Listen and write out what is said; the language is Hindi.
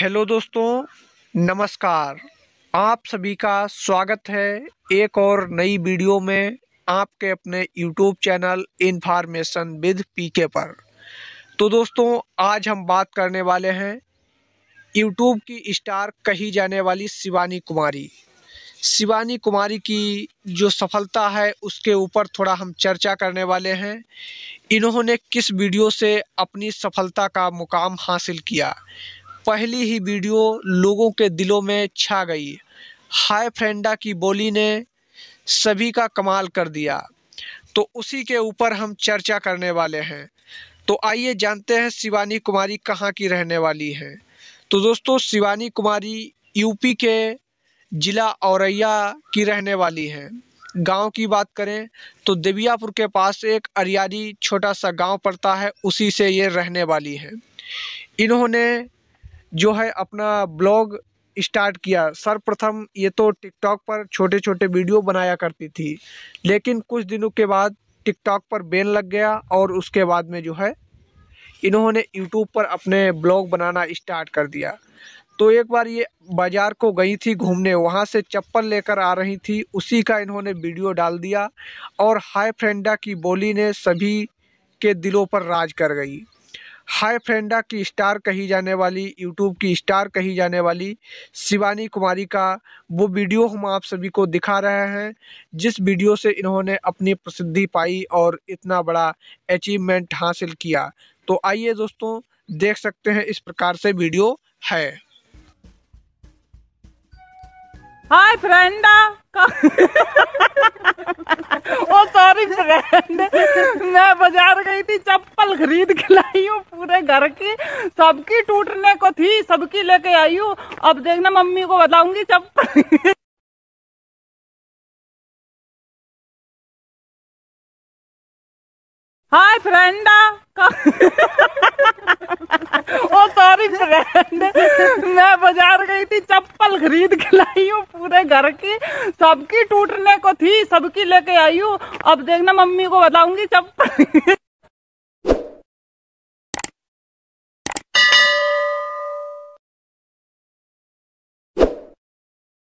हेलो दोस्तों नमस्कार आप सभी का स्वागत है एक और नई वीडियो में आपके अपने YouTube channel information with PK पर तो दोस्तों आज हम बात करने वाले हैं यूट्यूब की स्टार कही जाने वाली शिवानी कुमारी शिवानी कुमारी की जो सफलता है उसके ऊपर थोड़ा हम चर्चा करने वाले हैं इन्होंने किस वीडियो से अपनी सफलता का मुकाम हासिल किया पहली ही वीडियो लोगों के दिलों में छा गई हाय फ्रेंडा की बोली ने सभी का कमाल कर दिया तो उसी के ऊपर हम चर्चा करने वाले हैं तो आइए जानते हैं शिवानी कुमारी कहाँ की रहने वाली है तो दोस्तों शिवानी कुमारी यूपी के ज़िला औरैया की रहने वाली हैं गांव की बात करें तो देवियापुर के पास एक अरियारी छोटा सा गांव पड़ता है उसी से ये रहने वाली है इन्होंने जो है अपना ब्लॉग स्टार्ट किया सर्वप्रथम ये तो टिकटॉक पर छोटे छोटे वीडियो बनाया करती थी लेकिन कुछ दिनों के बाद टिकटॉक पर बैन लग गया और उसके बाद में जो है इन्होंने यूट्यूब पर अपने ब्लॉग बनाना स्टार्ट कर दिया तो एक बार ये बाज़ार को गई थी घूमने वहाँ से चप्पल लेकर आ रही थी उसी का इन्होंने वीडियो डाल दिया और हाई फ्रेंडा की बोली ने सभी के दिलों पर राज कर गई हाई फ्रेंडा की स्टार कही जाने वाली यूट्यूब की स्टार कही जाने वाली शिवानी कुमारी का वो वीडियो हम आप सभी को दिखा रहे हैं जिस वीडियो से इन्होंने अपनी प्रसिद्धि पाई और इतना बड़ा अचीवमेंट हासिल किया तो आइए दोस्तों देख सकते हैं इस प्रकार से वीडियो है hi friend oh sorry friend मैं बाजार गई थी चप्पल खरीद के लाई हूँ पूरे घर की सबकी टूटने को थी सबकी लेके आई हूँ अब देखना मम्मी को बताऊंगी चप्पल हाय फ्रेंडा ओ सॉरी फ्रेंड मैं बाजार गई थी चप्पल खरीद के लाई हूँ पूरे घर की सबकी टूटने को थी सबकी लेके आई हूँ अब देखना मम्मी को बताऊंगी चप्पल